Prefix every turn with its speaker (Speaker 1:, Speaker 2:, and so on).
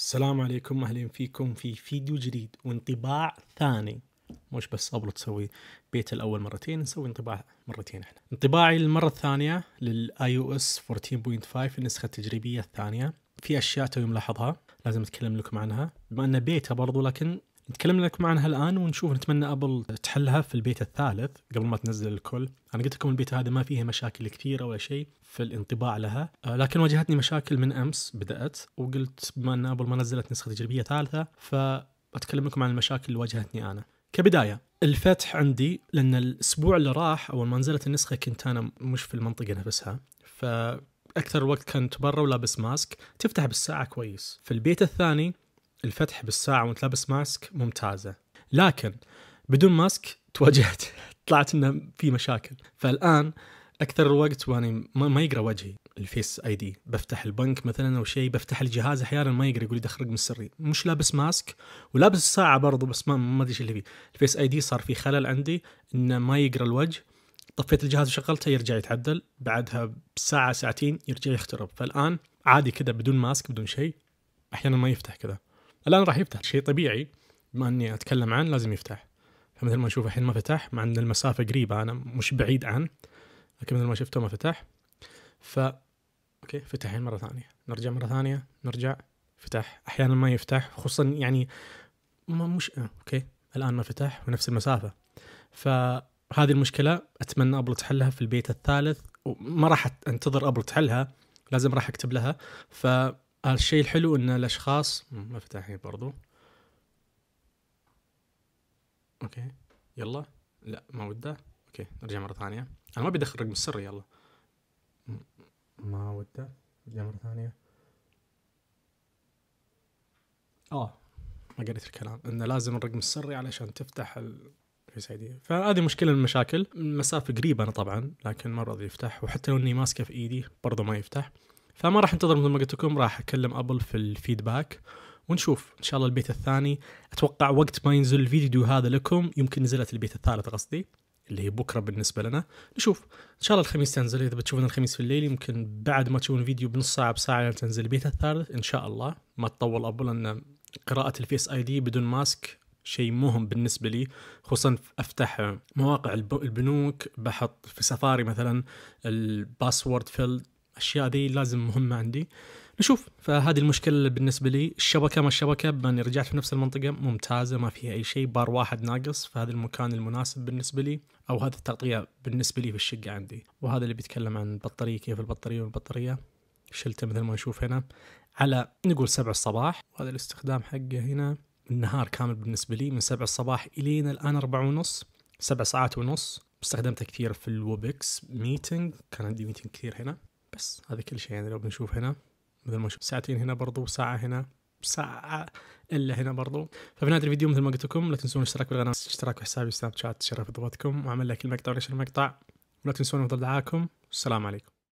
Speaker 1: السلام عليكم اهلا فيكم في فيديو جديد وانطباع ثاني مش بس قبل تسوي بيت الاول مرتين نسوي انطباع مرتين احنا انطباعي للمره الثانيه للاي او اس 14.5 النسخه التجريبيه الثانيه في اشياء توي ملاحظها لازم اتكلم لكم عنها بما انه بيتا برضو لكن نتكلم لكم عنها الان ونشوف نتمنى ابل تحلها في البيت الثالث قبل ما تنزل الكل انا قلت لكم البيت هذا ما فيه مشاكل كثيره ولا شيء في الانطباع لها آه، لكن واجهتني مشاكل من امس بدات وقلت بما ان ابل ما نزلت نسخه تجريبيه ثالثه فاتكلم لكم عن المشاكل اللي واجهتني انا كبدايه الفتح عندي لان الاسبوع اللي راح اول ما نزلت النسخه كنت انا مش في المنطقه نفسها ف اكثر الوقت كنت برا ولابس ماسك تفتح بالساعه كويس في البيت الثاني الفتح بالساعه وانت لابس ماسك ممتازه لكن بدون ماسك تواجهت طلعت انه في مشاكل فالان اكثر الوقت واني ما يقرا وجهي الفيس اي دي بفتح البنك مثلا او شيء بفتح الجهاز احيانا ما يقرا يقول لي دخل رقم السري مش لابس ماسك ولابس الساعه برضو بس ما ما ادري ايش اللي فيه الفيس اي دي صار في خلل عندي انه ما يقرا الوجه طفيت الجهاز وشغلته يرجع يتعدل بعدها بساعه ساعتين يرجع يخترب فالان عادي كذا بدون ماسك بدون شيء احيانا ما يفتح كذا الان راح يفتح شيء طبيعي بما اني اتكلم عنه لازم يفتح فمثل ما نشوف الحين ما فتح مع ان المسافه قريبه انا مش بعيد عنه لكن مثل ما شفته ما فتح ف اوكي فتح الحين مره ثانيه نرجع مره ثانيه نرجع فتح احيانا ما يفتح خصوصا يعني ما مش آه، اوكي الان ما فتح ونفس المسافه فهذه المشكله اتمنى ابل تحلها في البيت الثالث وما راح انتظر ابل تحلها لازم راح اكتب لها ف الشيء الحلو ان الاشخاص مفتاحين برضو اوكي يلا لا ما وده اوكي نرجع مره ثانيه انا ما بدخل رقم السر يلا ما وده نرجع مره ثانيه اه ما قريت الكلام انه لازم الرقم السري علشان تفتح ال... فهذه مشكله من المشاكل المسافه قريبه انا طبعا لكن ما رضي يفتح وحتى لو اني ماسكه في ايدي برضه ما يفتح فما راح انتظر مثل ما قلت لكم راح اكلم ابل في الفيدباك ونشوف ان شاء الله البيت الثاني اتوقع وقت ما ينزل الفيديو هذا لكم يمكن نزلت البيت الثالث قصدي اللي هي بكره بالنسبه لنا نشوف ان شاء الله الخميس تنزل اذا بتشوفون الخميس في الليل يمكن بعد ما تشوفون الفيديو بنص ساعه بساعه تنزل البيت الثالث ان شاء الله ما تطول ابل ان قراءه الفيس اي دي بدون ماسك شيء مهم بالنسبه لي خصوصا افتح مواقع البنوك بحط في سفاري مثلا الباسورد فيلد الاشياء ذي لازم مهمه عندي نشوف فهذه المشكله بالنسبه لي الشبكه ما الشبكه بما رجعت في نفس المنطقه ممتازه ما فيها اي شيء بار واحد ناقص فهذا المكان المناسب بالنسبه لي او هذه التغطيه بالنسبه لي في الشقه عندي وهذا اللي بيتكلم عن البطاريه كيف البطاريه والبطاريه شلته مثل ما نشوف هنا على نقول 7 الصباح وهذا الاستخدام حقه هنا النهار كامل بالنسبه لي من 7 الصباح الين الان 4 ونص 7 ساعات ونص استخدمته كثير في الوبكس ميتنج كان عندي ميتنج كثير هنا بس هذا كل شيء يعني لو بنشوف هنا مثل ما شوف ساعتين هنا برضو ساعة هنا ساعة إلا هنا برضو ففي نهاية الفيديو مثل ما قلت لكم لا تنسون الاشتراك بالقناة اشتراك في حسابي سناب شات تشرف ضبطكم وعمل لك المقطع ونشر المقطع ولا تنسون افضل دعاكم والسلام عليكم